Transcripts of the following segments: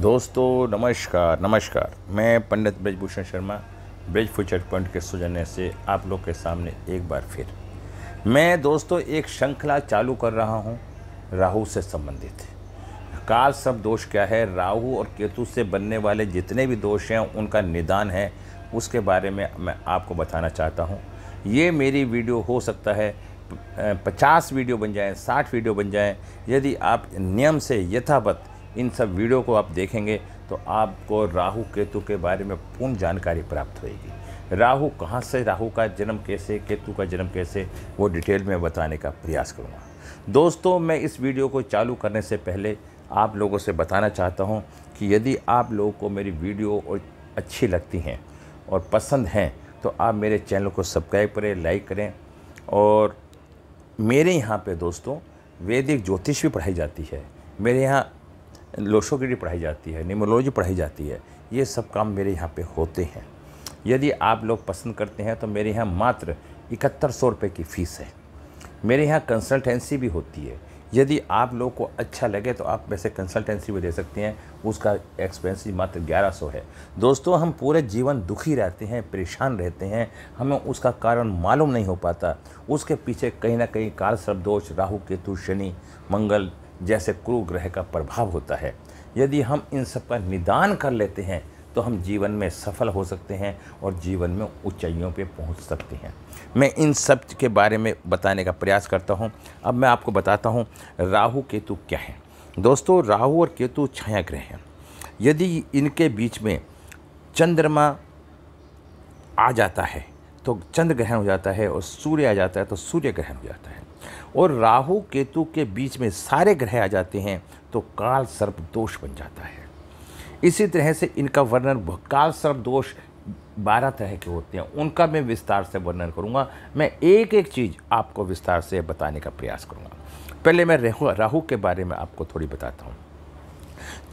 दोस्तों नमस्कार नमस्कार मैं पंडित ब्रजभूषण शर्मा ब्रज फ्यूचर पॉइंट के सौजन्य से आप लोग के सामने एक बार फिर मैं दोस्तों एक श्रृंखला चालू कर रहा हूँ राहु से संबंधित काल सब दोष क्या है राहु और केतु से बनने वाले जितने भी दोष हैं उनका निदान है उसके बारे में मैं आपको बताना चाहता हूँ ये मेरी वीडियो हो सकता है पचास वीडियो बन जाएँ साठ वीडियो बन जाएँ यदि आप नियम से यथावत इन सब वीडियो को आप देखेंगे तो आपको राहु केतु के बारे में पूर्ण जानकारी प्राप्त होगी राहु कहाँ से राहु का जन्म कैसे केतु का जन्म कैसे वो डिटेल में बताने का प्रयास करूँगा दोस्तों मैं इस वीडियो को चालू करने से पहले आप लोगों से बताना चाहता हूँ कि यदि आप लोगों को मेरी वीडियो अच्छी लगती हैं और पसंद हैं तो आप मेरे चैनल को सब्सक्राइब करें लाइक करें और मेरे यहाँ पे दोस्तों वैदिक ज्योतिष भी पढ़ाई जाती है मेरे यहाँ लोशोगिटी पढ़ाई जाती है निमोलॉजी पढ़ाई जाती है ये सब काम मेरे यहाँ पे होते हैं यदि आप लोग पसंद करते हैं तो मेरे यहाँ मात्र इकहत्तर सौ रुपये की फ़ीस है मेरे यहाँ कंसल्टेंसी भी होती है यदि आप लोग को अच्छा लगे तो आप वैसे कंसल्टेंसी भी दे सकते हैं उसका एक्सपेंसिव मात्र ग्यारह सौ है दोस्तों हम पूरे जीवन दुखी रहते हैं परेशान रहते हैं हमें उसका कारण मालूम नहीं हो पाता उसके पीछे कहीं ना कहीं काल दोष राहु केतु शनि मंगल जैसे कुरु ग्रह का प्रभाव होता है यदि हम इन सब का निदान कर लेते हैं तो हम जीवन में सफल हो सकते हैं और जीवन में ऊंचाइयों पे पहुंच सकते हैं मैं इन सब के बारे में बताने का प्रयास करता हूं अब मैं आपको बताता हूं राहु केतु क्या है दोस्तों राहु और केतु छाया ग्रह हैं यदि इनके बीच में चंद्रमा आ जाता है तो चंद्र ग्रहण हो जाता है और सूर्य आ जाता है तो सूर्य ग्रहण हो जाता है और राहु केतु के बीच में सारे ग्रह आ जाते हैं तो काल सर्प दोष बन जाता है इसी तरह से इनका वर्णन काल सर्प दोष बारह तरह के होते हैं उनका मैं विस्तार से वर्णन करूँगा मैं एक एक चीज़ आपको विस्तार से बताने का प्रयास करूँगा पहले मैं राहु राहु के बारे में आपको थोड़ी बताता हूँ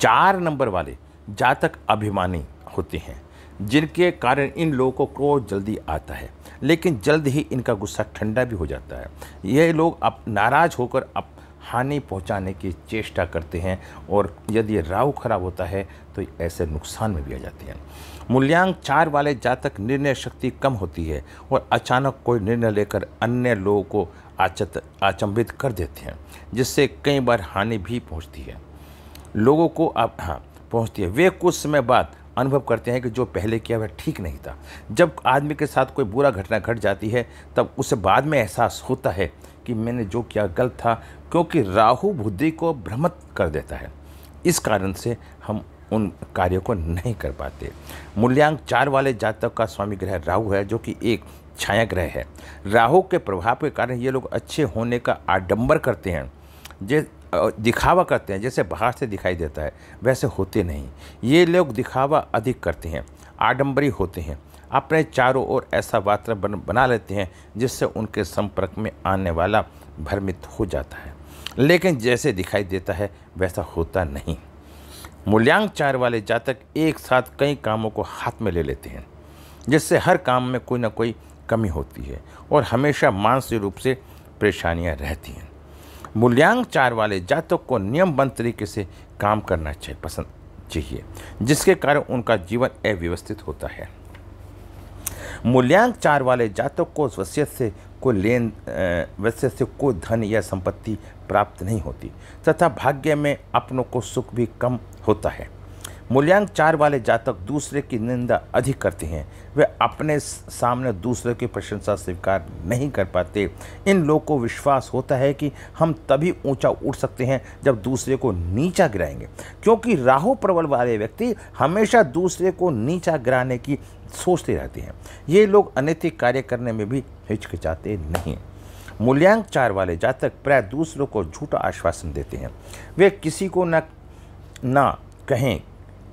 चार नंबर वाले जातक अभिमानी होते हैं जिनके कारण इन लोगों को जल्दी आता है लेकिन जल्द ही इनका गुस्सा ठंडा भी हो जाता है ये लोग अब नाराज़ होकर अब हानि पहुंचाने की चेष्टा करते हैं और यदि राहु खराब होता है तो ऐसे नुकसान में भी आ जाते हैं मूल्यांक चार वाले जातक निर्णय शक्ति कम होती है और अचानक कोई निर्णय लेकर अन्य लोगों को आचत आचंबित कर देते हैं जिससे कई बार हानि भी पहुंचती है लोगों को अब हाँ पहुँचती है वे कुछ समय बाद अनुभव करते हैं कि जो पहले किया वह ठीक नहीं था जब आदमी के साथ कोई बुरा घटना घट गट जाती है तब उसे बाद में एहसास होता है कि मैंने जो किया गलत था क्योंकि राहु बुद्धि को भ्रमित कर देता है इस कारण से हम उन कार्यों को नहीं कर पाते मूल्यांक चार वाले जातक का स्वामी ग्रह राहु है जो कि एक छाया ग्रह है राहु के प्रभाव के कारण ये लोग अच्छे होने का आडंबर करते हैं जे दिखावा करते हैं जैसे बाहर से दिखाई देता है वैसे होते नहीं ये लोग दिखावा अधिक करते हैं आडंबरी होते हैं अपने चारों ओर ऐसा वातावरण बना लेते हैं जिससे उनके संपर्क में आने वाला भ्रमित हो जाता है लेकिन जैसे दिखाई देता है वैसा होता नहीं मूल्यांक चार वाले जातक एक साथ कई कामों को हाथ में ले लेते हैं जिससे हर काम में कोई ना कोई कमी होती है और हमेशा मानसिक रूप से परेशानियां रहती हैं मूल्यांक चार वाले जातक को नियमबंद तरीके से काम करना चाहिए पसंद चाहिए जिसके कारण उनका जीवन अव्यवस्थित होता है मूल्यांक चार वाले जातक को वसियत से को लेन वसियत से कोई धन या संपत्ति प्राप्त नहीं होती तथा भाग्य में अपनों को सुख भी कम होता है मूल्यांक चार वाले जातक दूसरे की निंदा अधिक करते हैं वे अपने सामने दूसरे की प्रशंसा स्वीकार नहीं कर पाते इन लोगों को विश्वास होता है कि हम तभी ऊंचा उठ सकते हैं जब दूसरे को नीचा गिराएंगे क्योंकि राहु प्रबल वाले व्यक्ति हमेशा दूसरे को नीचा गिराने की सोचते रहते हैं ये लोग अनैतिक कार्य करने में भी हिचकिचाते नहीं मूल्यांक चार वाले जातक प्राय दूसरों को झूठा आश्वासन देते हैं वे किसी को न ना कहें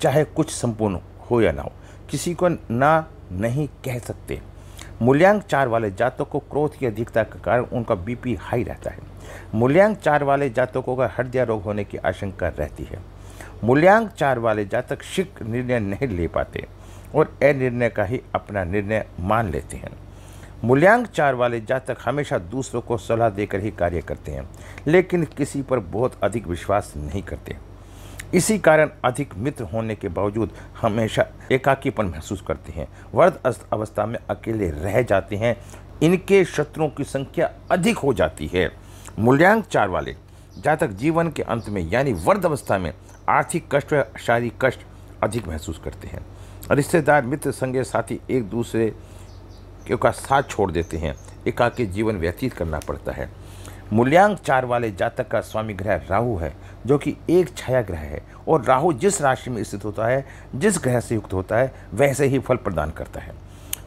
चाहे कुछ संपूर्ण हो या ना हो किसी को ना नहीं कह सकते मूल्यांक चार वाले जातकों को क्रोध की अधिकता के कारण उनका बीपी हाई रहता है मूल्यांक चार वाले जातकों का हृदय रोग होने की आशंका रहती है मूल्यांक चार वाले जातक शीघ्र निर्णय नहीं ले पाते और अनिर्णय का ही अपना निर्णय मान लेते हैं मूल्यांक चार वाले जातक हमेशा दूसरों को सलाह देकर ही कार्य करते हैं लेकिन किसी पर बहुत अधिक विश्वास नहीं करते इसी कारण अधिक मित्र होने के बावजूद हमेशा एकाकीपन महसूस करते हैं वर्ध अवस्था में अकेले रह जाते हैं इनके शत्रुओं की संख्या अधिक हो जाती है मूल्यांक चार वाले जातक जीवन के अंत में यानी वर्ध अवस्था में आर्थिक कष्ट व शारीरिक कष्ट अधिक महसूस करते हैं रिश्तेदार मित्र संगे साथी एक दूसरे का साथ छोड़ देते हैं एकाकी जीवन व्यतीत करना पड़ता है मूल्यांक चार वाले जातक का स्वामी ग्रह राहु है जो कि एक छाया ग्रह है और राहु जिस राशि में स्थित होता है जिस ग्रह से युक्त होता है वैसे ही फल प्रदान करता है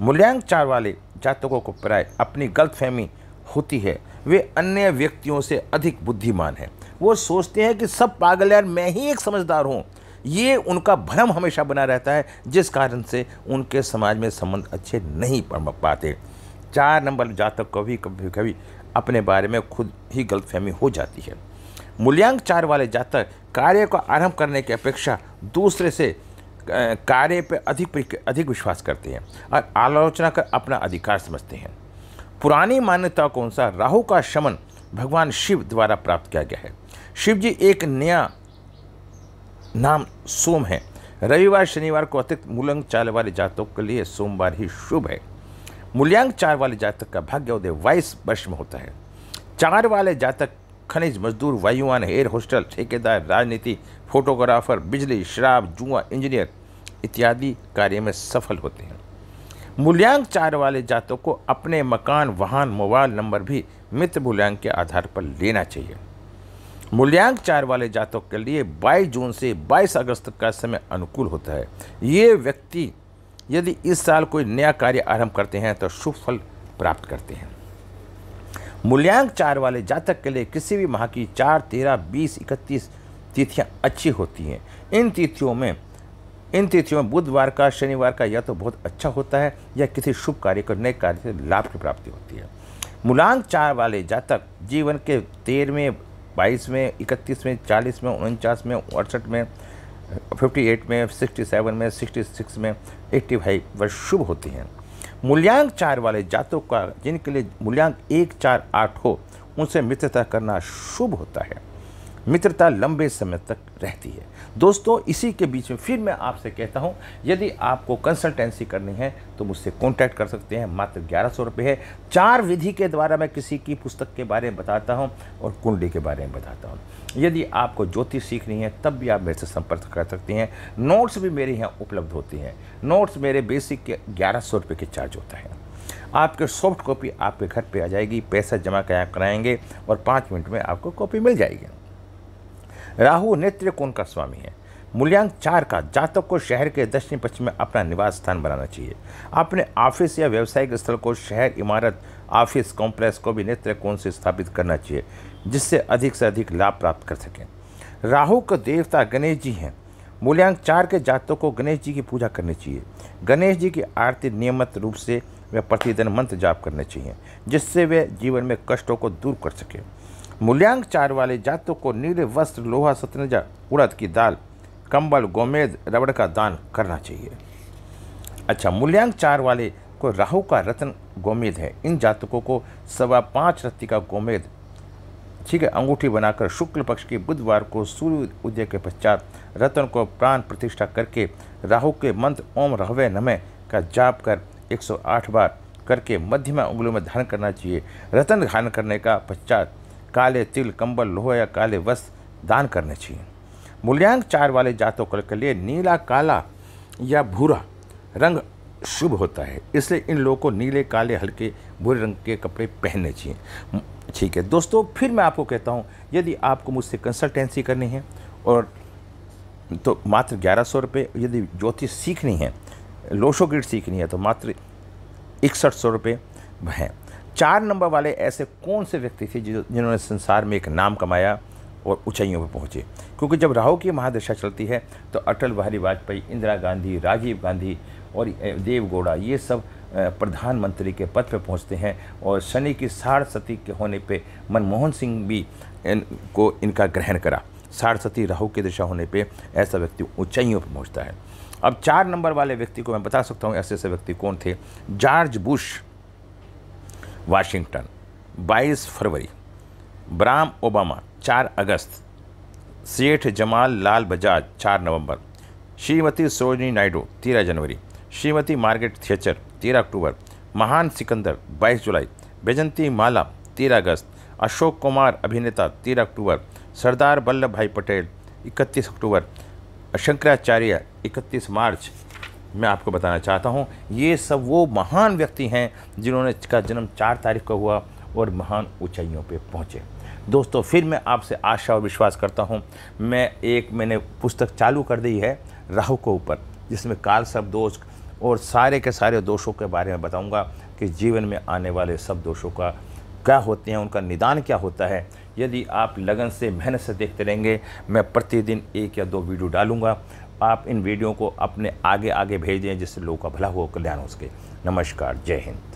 मूल्यांक चार वाले जातकों को प्राय अपनी गलतफहमी होती है वे अन्य व्यक्तियों से अधिक बुद्धिमान हैं वो सोचते हैं कि सब पागल यार मैं ही एक समझदार हूँ ये उनका भ्रम हमेशा बना रहता है जिस कारण से उनके समाज में संबंध अच्छे नहीं पड़ पाते चार नंबर जातक कभी कभी कभी अपने बारे में खुद ही गलतफहमी हो जाती है मूल्यांक चार वाले जातक कार्य को आरंभ करने की अपेक्षा दूसरे से कार्य पर अधिक अधिक विश्वास करते हैं और आलोचना कर अपना अधिकार समझते हैं पुरानी मान्यताओं को अनुसार राहु का शमन भगवान शिव द्वारा प्राप्त किया गया है शिव जी एक नया नाम सोम है रविवार शनिवार को अतिरिक्त मूलंग चाल वाले जातकों के लिए सोमवार ही शुभ है मूल्यांक चार वाले जातक का भाग्य उदय बाईस वर्ष में होता है चार वाले जातक खनिज मजदूर वायुवान एयर होस्टल ठेकेदार राजनीति फोटोग्राफर बिजली शराब जुआ इंजीनियर इत्यादि कार्य में सफल होते हैं मूल्यांक चार वाले जातकों को अपने मकान वाहन मोबाइल नंबर भी मित्र मूल्यांक के आधार पर लेना चाहिए मूल्यांक चार वाले जातों के लिए 22 जून से 22 अगस्त का समय अनुकूल होता है ये व्यक्ति यदि इस साल कोई नया कार्य आरंभ करते हैं तो शुभ फल प्राप्त करते हैं मूल्यांक चार वाले जातक के लिए किसी भी माह की चार तेरह बीस इकतीस तिथियां अच्छी होती हैं इन तिथियों में इन तिथियों में बुधवार का शनिवार का या तो बहुत अच्छा होता है या किसी शुभ कार्य को नए कार्य से लाभ की प्राप्ति होती है मूलांक चार वाले जातक जीवन के तेरहवें बाईसवें इकतीसवें चालीसवें उनचासवें अड़सठवें 58 में 67 में 66 में 85 वर्ष शुभ होती हैं मूल्यांक चार वाले जातों का जिनके लिए मूल्यांक एक चार आठ हो उनसे मित्रता करना शुभ होता है मित्रता लंबे समय तक रहती है दोस्तों इसी के बीच में फिर मैं आपसे कहता हूं यदि आपको कंसल्टेंसी करनी है तो मुझसे कांटेक्ट कर सकते हैं मात्र ग्यारह सौ रुपये है चार विधि के द्वारा मैं किसी की पुस्तक के बारे में बताता हूं और कुंडली के बारे में बताता हूं यदि आपको ज्योतिष सीखनी है तब भी आप मेरे से संपर्क कर सकते हैं नोट्स भी मेरे यहाँ उपलब्ध होते हैं नोट्स मेरे बेसिक के ग्यारह सौ रुपये के चार्ज होता है आपके सॉफ्ट कॉपी आपके घर पर आ जाएगी पैसा जमा कराएंगे और पाँच मिनट में आपको कॉपी मिल जाएगी राहु नेत्र कोण का स्वामी है मूल्यांक चार का जातक को शहर के दक्षिण पश्चिम में अपना निवास स्थान बनाना चाहिए अपने ऑफिस या व्यावसायिक स्थल को शहर इमारत ऑफिस कॉम्प्लेक्स को भी नेत्र कोण से स्थापित करना चाहिए जिससे अधिक से अधिक लाभ प्राप्त कर सकें राहु का देवता गणेश जी हैं मूल्यांक चार के जातकों को गणेश जी की पूजा करनी चाहिए गणेश जी की आरती नियमित रूप से वे प्रतिदिन मंत्र जाप करने चाहिए जिससे वे जीवन में कष्टों को दूर कर सकें मूल्यांक चार वाले जातों को नीले वस्त्र लोहा सतनजा उड़द की दाल कंबल गोमेद रबड़ का दान करना चाहिए अच्छा मूल्यांक चार वाले को राहु का रत्न गोमेद है इन जातकों को सवा पाँच रत्ती का गोमेद ठीक है अंगूठी बनाकर शुक्ल पक्ष की बुधवार को सूर्य उदय के पश्चात रतन को प्राण प्रतिष्ठा करके राहु के मंत्र ओम रहवे नमे का जाप कर 108 बार करके मध्यमा उंगलियों में धारण करना चाहिए रतन धारण करने का पश्चात काले तिल कंबल लोह या काले वस्त्र दान करने चाहिए मूल्यांक चार वाले जातों के लिए नीला काला या भूरा रंग शुभ होता है इसलिए इन लोगों को नीले काले हल्के भूरे रंग के कपड़े पहनने चाहिए ठीक है दोस्तों फिर मैं आपको कहता हूँ यदि आपको मुझसे कंसल्टेंसी करनी है और तो मात्र ग्यारह सौ रुपये यदि ज्योतिष सीखनी है लोशोगिट सीखनी है तो मात्र इकसठ सौ रुपये हैं चार नंबर वाले ऐसे कौन से व्यक्ति थे जिन्होंने संसार में एक नाम कमाया और ऊंचाइयों पर पहुँचे क्योंकि जब राहु की महादशा चलती है तो अटल बिहारी वाजपेयी इंदिरा गांधी राजीव गांधी और देवगौड़ा ये सब प्रधानमंत्री के पद पर पहुंचते हैं और शनि की साढ़ सती के होने पे मनमोहन सिंह भी इन, को इनका ग्रहण करा साढ़ सती राहु की दशा होने पे ऐसा व्यक्ति ऊंचाइयों पर पहुंचता है अब चार नंबर वाले व्यक्ति को मैं बता सकता हूँ ऐसे ऐसे व्यक्ति कौन थे जॉर्ज बुश वाशिंगटन 22 फरवरी ब्राम ओबामा 4 अगस्त सेठ जमाल लाल बजाज 4 नवंबर श्रीमती सरोजनी नायडू 13 जनवरी श्रीमती मार्गेट थिएचर 13 अक्टूबर महान सिकंदर 22 जुलाई बेजंती माला 13 अगस्त अशोक कुमार अभिनेता 13 अक्टूबर सरदार वल्लभ भाई पटेल 31 अक्टूबर शंकराचार्य 31 मार्च मैं आपको बताना चाहता हूँ ये सब वो महान व्यक्ति हैं जिन्होंने का जन्म चार तारीख को हुआ और महान ऊंचाइयों पे पहुँचे दोस्तों फिर मैं आपसे आशा और विश्वास करता हूँ मैं एक मैंने पुस्तक चालू कर दी है राहु को ऊपर जिसमें काल सब दोष और सारे के सारे दोषों के बारे में बताऊँगा कि जीवन में आने वाले सब दोषों का क्या होते हैं उनका निदान क्या होता है यदि आप लगन से मेहनत से देखते रहेंगे मैं प्रतिदिन एक या दो वीडियो डालूंगा आप इन वीडियो को अपने आगे आगे भेजें जिससे लोगों का भला हो कल्याण हो सके नमस्कार जय हिंद